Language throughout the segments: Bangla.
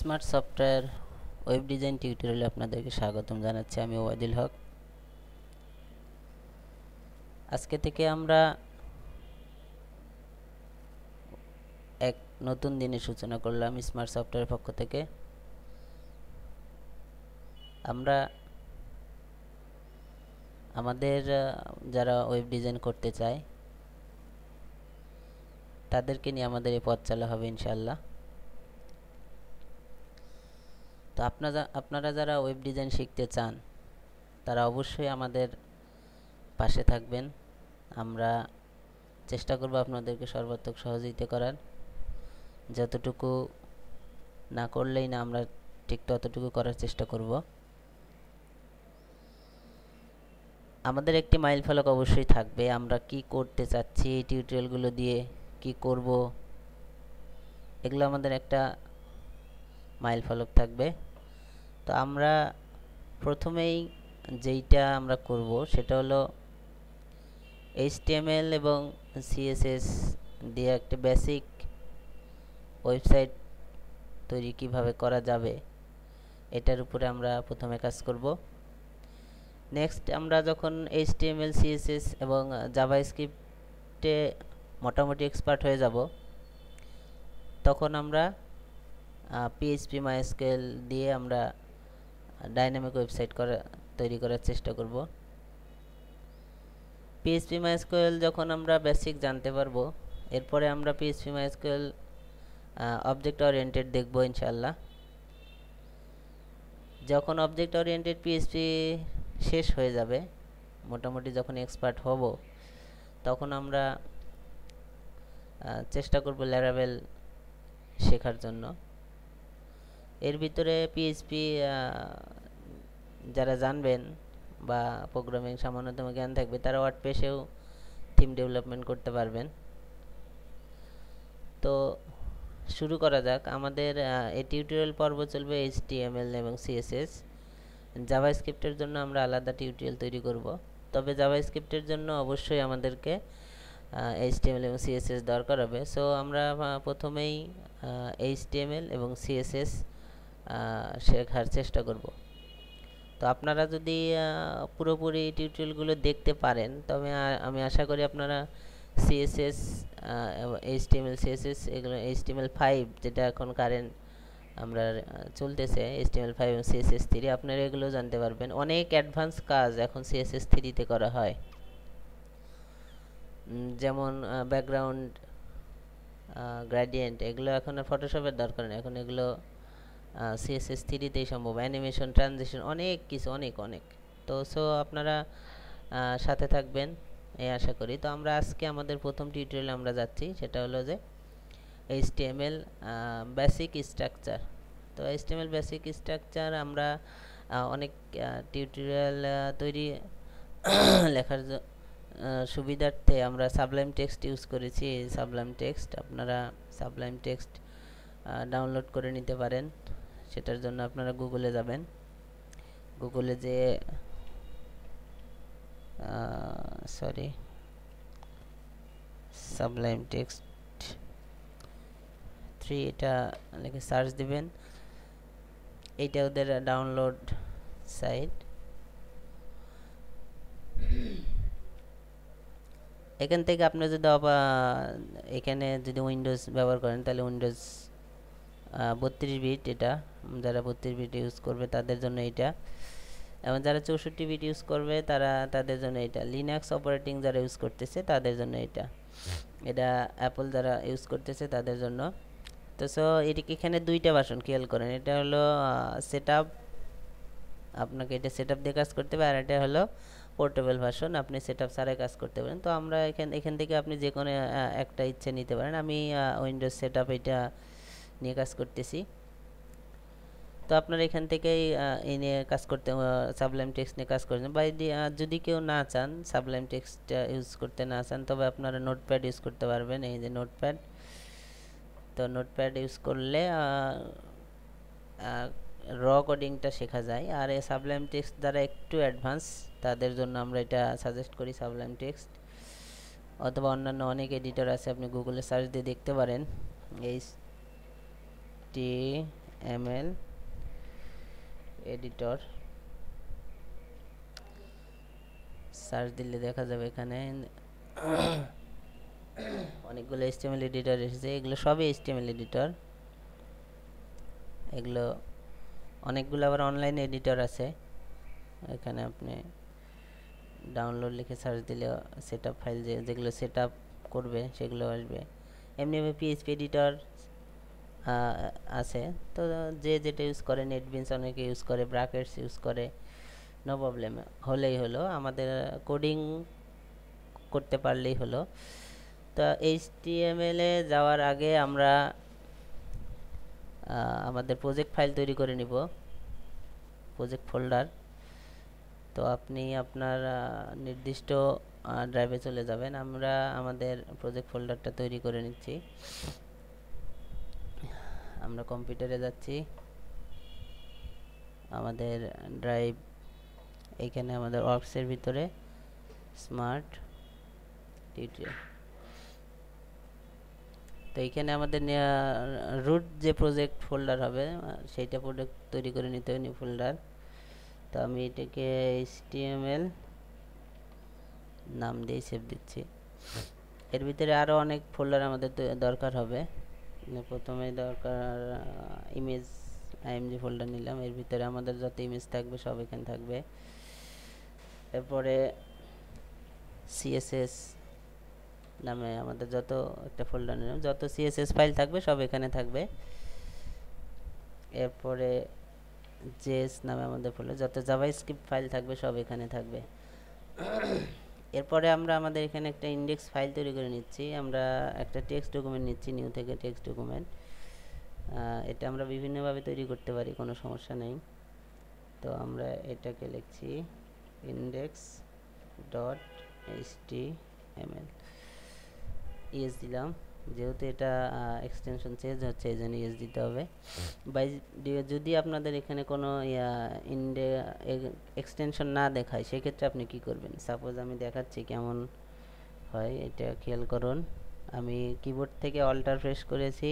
স্মার্ট সফটওয়্যার ওয়েব ডিজাইন টিউটোরিয়ালে আপনাদেরকে স্বাগতম জানাচ্ছি আমি ওয়াদিল হক আজকে থেকে আমরা এক নতুন দিনের সূচনা করলাম স্মার্ট সফটওয়্যার পক্ষ থেকে আমরা আমাদের যারা ওয়েব ডিজাইন করতে চায় তাদেরকে নিয়ে আমাদের এই পথ চালা হবে ইনশাল্লাহ তো আপনারা আপনারা যারা ওয়েব ডিজাইন শিখতে চান তারা অবশ্যই আমাদের পাশে থাকবেন আমরা চেষ্টা করব আপনাদেরকে সর্বাত্মক সহযোগিতা করার যতটুকু না করলেই না আমরা ঠিক ততটুকু করার চেষ্টা করব আমাদের একটি মাইল ফলক অবশ্যই থাকবে আমরা কি করতে চাচ্ছি এই টিউটোরিয়ালগুলো দিয়ে কি করব এগুলো আমাদের একটা মাইল ফলক থাকবে তো আমরা প্রথমেই যেইটা আমরা করব সেটা হলো এইচটিএমএল এবং সিএসএস দিয়ে একটা বেসিক ওয়েবসাইট তৈরি কিভাবে করা যাবে এটার উপরে আমরা প্রথমে কাজ করব নেক্সট আমরা যখন এইচটিএমএল সিএসএস এবং জাভাস্ক্রিপ্টে মোটামুটি এক্সপার্ট হয়ে যাব তখন আমরা পিএইচপি মাইস্কেল দিয়ে আমরা ডাইনামিক ওয়েবসাইট করা তৈরি করার চেষ্টা করব মাই মাইস্কুয়েল যখন আমরা বেসিক জানতে পারবো এরপরে আমরা পিএইচপি মাইস্কুয়েল অবজেক্ট ওরিয়েন্টেড দেখব ইনশাল্লাহ যখন অবজেক্ট ওরিয়েন্টেড পিএসপি শেষ হয়ে যাবে মোটামুটি যখন এক্সপার্ট হব তখন আমরা চেষ্টা করব ল্যারাবেল শেখার জন্য এর ভিতরে পিএইচপি যারা জানবেন বা প্রোগ্রামিং সামান্যতম জ্ঞান থাকবে তারা ওয়ার্ড পেসেও থিম ডেভেলপমেন্ট করতে পারবেন তো শুরু করা যাক আমাদের এই টিউটোরিয়াল পর্ব চলবে এল এবং সিএসএস জাভাস্ক্রিপ্টের জন্য আমরা আলাদা টিউটোরিয়াল তৈরি করব তবে স্ক্রিপ্টের জন্য অবশ্যই আমাদেরকে এল এবং সিএসএস দরকার হবে সো আমরা প্রথমেই এল এবং সিএসএস শেখার চেষ্টা করব তো আপনারা যদি পুরোপুরি টিউটোরিয়ালগুলো দেখতে পারেন তবে আমি আশা করি আপনারা সিএসএস এইচটিএমএল সিএসএস এগুলো এইচটিএমএল ফাইভ যেটা এখন কারেন্ট আমরা চলতেছে এইচটিএমএল ফাইভ এবং সিএসএস থ্রি আপনারা এগুলো জানতে পারবেন অনেক অ্যাডভান্স কাজ এখন সিএসএস থ্রিতে করা হয় যেমন ব্যাকগ্রাউন্ড গ্রেডিয়েন্ট এগুলো এখন আর ফটোশপের দরকার নেই এখন এগুলো সিএসএস থ্রিতেই সম্ভব অ্যানিমেশন ট্রানজেশন অনেক কিছু অনেক অনেক তো সো আপনারা সাথে থাকবেন এই আশা করি তো আমরা আজকে আমাদের প্রথম টিউটোরিয়াল আমরা যাচ্ছি সেটা হলো যে এইচটিএমএল বেসিক স্ট্রাকচার তো এইচটিএমএল বেসিক স্ট্রাকচার আমরা অনেক টিউটোরিয়াল তৈরি লেখার সুবিধার্থে আমরা সাবলাইম টেক্সট ইউজ করেছি সাবলাইম টেক্সট আপনারা সাবলাইম টেক্সট ডাউনলোড করে নিতে পারেন সেটার জন্য আপনারা গুগলে যাবেন গুগলে যে সরি সাবলাইম টেক্সট থ্রি এটা লিখে সার্চ দিবেন এইটা ওদের ডাউনলোড সাইট এখান থেকে আপনি যদি এখানে যদি উইন্ডোজ ব্যবহার করেন তাহলে উইন্ডোজ বত্রিশ বিট এটা যারা বত্রিশ বিট ইউজ করবে তাদের জন্য এটা এবং যারা চৌষট্টি বিট ইউজ করবে তারা তাদের জন্য এটা লিনাক্স অপারেটিং যারা ইউজ করতেছে তাদের জন্য এটা এটা অ্যাপল যারা ইউজ করতেছে তাদের জন্য তো সো এটি এখানে দুইটা বাসন খেয়াল করেন এটা হলো সেট আপনাকে এটা সেট দিয়ে কাজ করতে হবে আর এটা হলো পোর্টেবল ভার্সন আপনি সেট আপ ছাড়াই কাজ করতে পারেন তো আমরা এখান এখান থেকে আপনি যে কোনো একটা ইচ্ছে নিতে পারেন আমি উইন্ডোজ সেট আপ এটা নিয়ে কাজ করতেছি তো আপনারা এখান থেকেই এই নিয়ে কাজ করতে সাবলাইম টেক্সট নিয়ে কাজ করছেন বা যদি কেউ না চান সাবলাইম টেক্সটটা ইউজ করতে না চান তবে আপনারা নোটপ্যাড ইউজ করতে পারবেন এই যে নোটপ্যাড তো নোটপ্যাড ইউজ করলে র কোডিংটা শেখা যায় আর এই সাবলাইম টেক্সট দ্বারা একটু অ্যাডভান্স তাদের জন্য আমরা এটা সাজেস্ট করি সাবলাইম টেক্সট অথবা অন্যান্য অনেক এডিটর আছে আপনি গুগলে সার্চ দিয়ে দেখতে পারেন এই html এডিটর সার্চ দিলে দেখা যাবে এখানে অনেকগুলো html এডিটর এসেছে এগুলো সবই html এডিটর এগুলো অনেকগুলো আবার অনলাইন এডিটর আছে এখানে আপনি ডাউনলোড লিখে সার্চ দিলে সেট ফাইল যে যেগুলো সেট করবে সেগুলো আসবে এমনিভাবে পিএইচপি এডিটর আছে তো যে যেটা ইউজ করে নেটবিনস অনেকে ইউজ করে ব্রাকেটস ইউজ করে নো প্রবলেম হলেই হলো আমাদের কোডিং করতে পারলেই হলো তো এইচটিএমএল এ যাওয়ার আগে আমরা আমাদের প্রজেক্ট ফাইল তৈরি করে নিব প্রজেক্ট ফোল্ডার তো আপনি আপনার নির্দিষ্ট ড্রাইভে চলে যাবেন আমরা আমাদের প্রজেক্ট ফোল্ডারটা তৈরি করে নিচ্ছি আমরা কম্পিউটারে যাচ্ছি আমাদের ড্রাইভ এখানে আমাদের ওয়ার্কসের ভিতরে স্মার্ট টিউটোরিয়াল তো এইখানে আমাদের রুট যে প্রজেক্ট ফোল্ডার হবে সেইটা প্রোজেক্ট তৈরি করে নিতে হবে নিউ ফোল্ডার তো আমি এটাকে এইচটিএমএল নাম দিয়ে সেভ দিচ্ছি এর ভিতরে আরও অনেক ফোল্ডার আমাদের দরকার হবে মানে প্রথমেই দরকার ইমেজ আইএমজি ফোল্ডার নিলাম এর ভিতরে আমাদের যত ইমেজ থাকবে সব এখানে থাকবে এরপরে সিএসএস নামে আমাদের যত একটা ফোল্ডার নিলাম যত সিএসএস ফাইল থাকবে সব এখানে থাকবে এরপরে জেএস নামে আমাদের ফোল্ডার যত জাভাস্ক্রিপ্ট ফাইল থাকবে সব এখানে থাকবে এরপরে আমরা আমাদের এখানে একটা ইন্ডেক্স ফাইল তৈরি করে নিচ্ছি আমরা একটা টেক্সট ডকুমেন্ট নিচ্ছি নিউ থেকে টেক্সট ডকুমেন্ট এটা আমরা বিভিন্নভাবে তৈরি করতে পারি কোনো সমস্যা নেই তো আমরা এটাকে লিখছি index dot H T M L ইএস দিলাম যেহেতু এটা এক্সটেনশন চেঞ্জ হচ্ছে এই জন্য ইউজ দিতে হবে বাই যদি আপনাদের এখানে কোনো ইন্ডে এক্সটেনশন না দেখায় সেক্ষেত্রে আপনি কি করবেন সাপোজ আমি দেখাচ্ছি কেমন হয় এটা খেয়াল করুন আমি কিবোর্ড থেকে অল্টার ফ্রেশ করেছি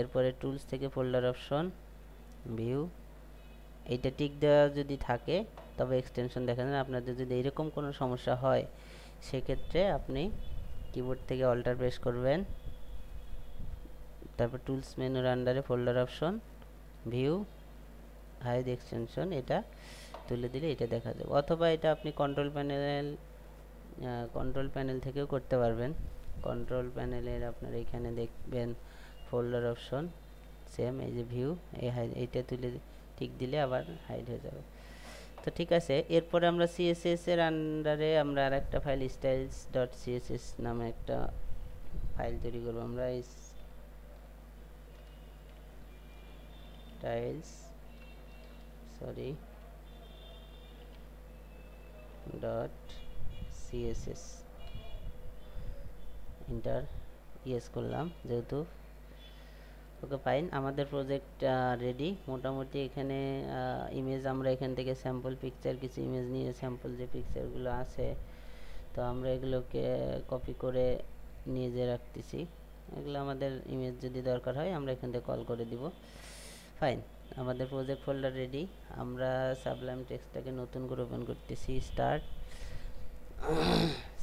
এরপরে টুলস থেকে ফোল্ডার অপশন ভিউ এইটা টিক দেওয়া যদি থাকে তবে এক্সটেনশন দেখা যায় আপনাদের যদি এরকম কোনো সমস্যা হয় সেক্ষেত্রে আপনি কিবোর্ড থেকে অল্টার প্রেস করবেন তারপর টুলস মেনুর আন্ডারে folder option view hide extension এটা তুলে দিলে এটা দেখা যাবে অথবা এটা আপনি কন্ট্রোল প্যানেল কন্ট্রোল প্যানেল থেকেও করতে পারবেন কন্ট্রোল প্যানেলের আপনার এখানে দেখবেন ফোল্ডার অপশন সেম এই যে ভিউ এই হাই এইটা তুলে ঠিক দিলে আবার হাইড হয়ে যাবে তো ঠিক আছে এরপরে আমরা সিএসএস এর আন্ডারে আমরা আর একটা ফাইল স্টাইলস ডট সিএসএস নামে একটা ফাইল তৈরি করবো আমরা tiles sorry dot CSS enter yes করলাম যেহেতু ওকে ফাইন আমাদের প্রজেক্ট রেডি মোটামুটি এখানে ইমেজ আমরা এখান থেকে স্যাম্পল পিকচার কিছু ইমেজ নিয়ে স্যাম্পল যে পিকচারগুলো আছে তো আমরা এগুলোকে কপি করে নিয়ে যে রাখতেছি এগুলো আমাদের ইমেজ যদি দরকার হয় আমরা এখান থেকে কল করে দিব ফাইন আমাদের প্রজেক্ট ফোল্ডার রেডি আমরা সাবলাইম টেক্সটটাকে নতুন করে ওপেন করতেছি start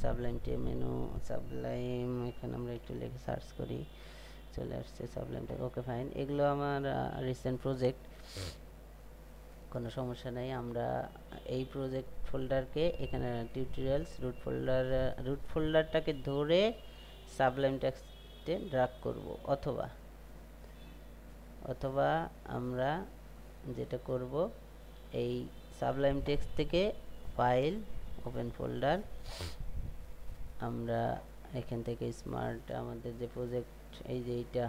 Sublime T menu Sublime এখানে আমরা একটু লিখে সার্চ করি চলে আসছে সাবলাইন ওকে ফাইন এগুলো আমার রিসেন্ট প্রজেক্ট কোনো সমস্যা নেই আমরা এই প্রজেক্ট ফোল্ডারকে এখানে টিউটোরিয়ালস রুট ফোল্ডার রুট ফোল্ডারটাকে ধরে সাবলাইম টেক্সটে ড্রাগ করব অথবা অথবা আমরা যেটা করব এই সাবলাইম টেক্সট থেকে ফাইল ওপেন ফোল্ডার আমরা এখান থেকে স্মার্ট আমাদের যে প্রজেক্ট এই যে এইটা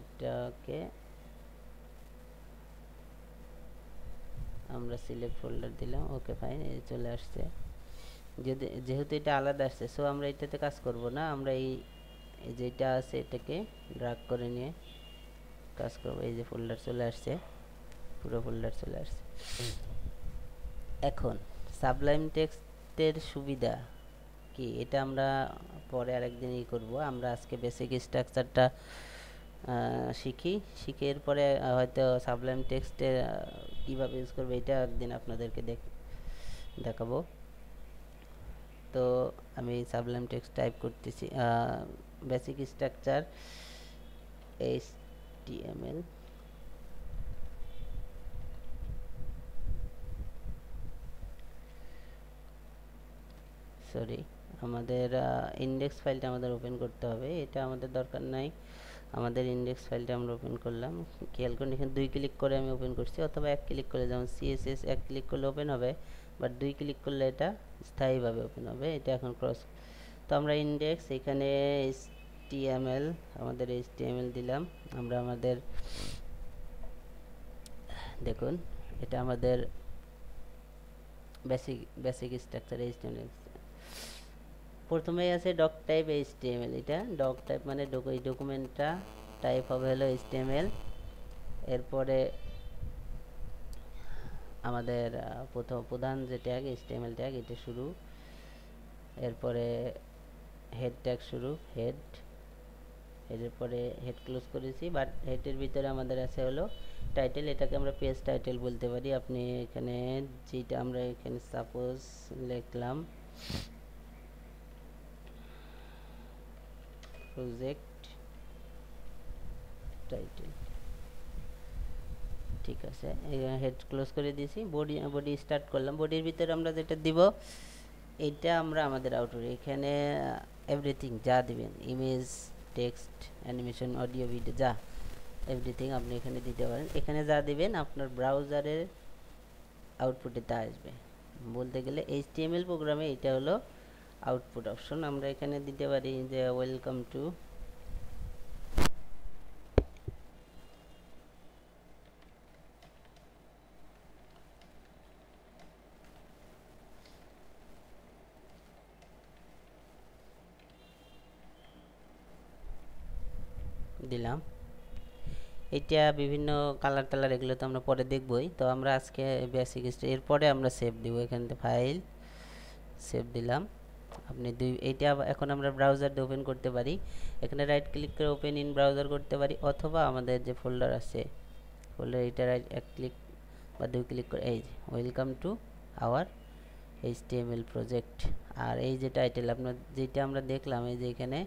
এটাকে আমরা সিলেক্ট ফোল্ডার দিলাম ওকে ফাইন এই চলে আসছে যদি যেহেতু এটা আলাদা আসছে সো আমরা এটাতে কাজ করব না আমরা এই যেটা আছে এটাকে ড্রাগ করে নিয়ে কাজ করব এই যে ফোল্ডার চলে আসছে পুরো ফোল্ডার চলে আসছে এখন সাবলাইম টেক্সটের সুবিধা কি এটা আমরা পরে আরেকদিনই ই করব আমরা আজকে বেসিক স্ট্রাকচারটা শিখি শিখে এরপরে হয়তো সাবলাইম টেক্সটে কীভাবে ইউজ করবে এটা একদিন আপনাদেরকে দেখ দেখাবো তো আমি সাবলাইম টেক্সট টাইপ করতেছি basic structure H TML sorry আমাদের ইন্ডেক্স ফাইলটা আমাদের ওপেন করতে হবে এটা আমাদের দরকার নাই আমাদের ইন্ডেক্স ফাইলটা আমরা ওপেন করলাম খেয়াল করুন এখানে দুই ক্লিক করে আমি ওপেন করছি অথবা এক ক্লিক করলে যেমন সিএসএস এক ক্লিক করলে ওপেন হবে বাট দুই ক্লিক করলে এটা স্থায়ীভাবে ওপেন হবে এটা এখন ক্রস তো আমরা ইন্ডেক্স এখানে এইচটিএমএল আমাদের এল দিলাম আমরা আমাদের দেখুন এটা আমাদের বেসিক বেসিক স্ট্রাকচার এইচটিএমএল প্রথমেই আছে doc type T M L এটা ডক টাইপ মানে এই ডকুমেন্টটা টাইপ হবে হলো এল এরপরে আমাদের প্রথম প্রধান যে ট্যাগ এল ট্যাগ এটা শুরু এরপরে হেড ট্যাগ শুরু হেড এরপরে পরে হেড ক্লোজ করেছি বাট হেডের ভিতরে আমাদের আছে হলো টাইটেল এটাকে আমরা পেজ টাইটেল বলতে পারি আপনি এখানে যেটা আমরা এখানে সাপোজ লিখলাম প্রজেক্ট টাইটেল ঠিক আছে হেড ক্লোজ করে দিয়েছি বডি বডি স্টার্ট করলাম বডির ভিতরে আমরা যেটা দিব এটা আমরা আমাদের আউটপুট এখানে এভরিথিং যা দিবেন image text animation audio video যা এভরিথিং আপনি এখানে দিতে পারেন এখানে যা দিবেন আপনার ব্রাউজারের আউটপুটে তা আসবে বলতে গেলে এইচটিএমএল প্রোগ্রামে এটা হলো আউটপুট অপশন আমরা এখানে দিতে পারি যে ওয়েলকাম টু দিলাম এটা বিভিন্ন কালার টালার এগুলো তো আমরা পরে দেখবই তো আমরা আজকে বেসিক এরপরে আমরা সেভ দিব এখান থেকে ফাইল সেভ দিলাম আপনি দুই এইটা এখন আমরা ব্রাউজারটা ওপেন করতে পারি এখানে রাইট ক্লিক করে ওপেন ইন ব্রাউজার করতে পারি অথবা আমাদের যে ফোল্ডার আছে ফোল্ডার এটা রাইট এক ক্লিক বা দুই ক্লিক করে এই যে welcome to our HTML project আর এই যে টাইটেল আপনার যেটা আমরা দেখলাম এই যে এখানে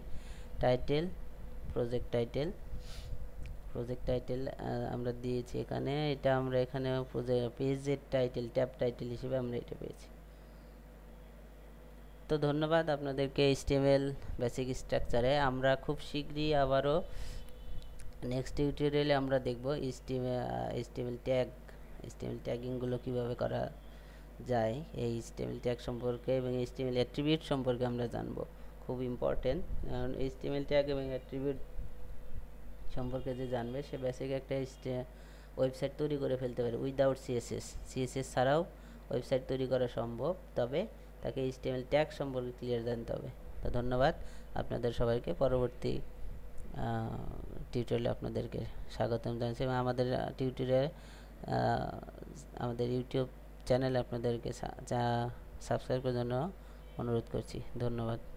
title project title project title আমরা দিয়েছি এখানে এটা আমরা এখানে পেজের টাইটেল ট্যাব টাইটেল হিসেবে আমরা এটা পেয়েছি তো ধন্যবাদ আপনাদেরকে এইচটিএমএল বেসিক স্ট্রাকচারে আমরা খুব শীঘ্রই আবারও নেক্সট টিউটোরিয়ালে আমরা দেখব এইচটিএমএল ট্যাগ এইচটিএমএল ট্যাগিংগুলো কীভাবে করা যায় এই এইচটিএমএল ট্যাগ সম্পর্কে এবং এইচটিএমএল অ্যাট্রিবিউট সম্পর্কে আমরা জানব খুব ইম্পর্টেন্ট কারণ এইচটিএমএল ট্যাগ এবং অ্যাট্রিবিউট সম্পর্কে যে জানবে সে বেসিক একটা ওয়েবসাইট তৈরি করে ফেলতে পারে উইদাউট সিএসএস সিএসএস ছাড়াও ওয়েবসাইট তৈরি করা সম্ভব তবে তাকে এইচটিএমএল ট্যাগ সম্পর্কে ক্লিয়ার জানতে হবে তো ধন্যবাদ আপনাদের সবাইকে পরবর্তী টিউটোরিয়ালে আপনাদেরকে স্বাগতম জানাচ্ছি এবং আমাদের টিউটোরিয়াল আমাদের ইউটিউব চ্যানেল আপনাদেরকে সাবস্ক্রাইব করার জন্য অনুরোধ করছি ধন্যবাদ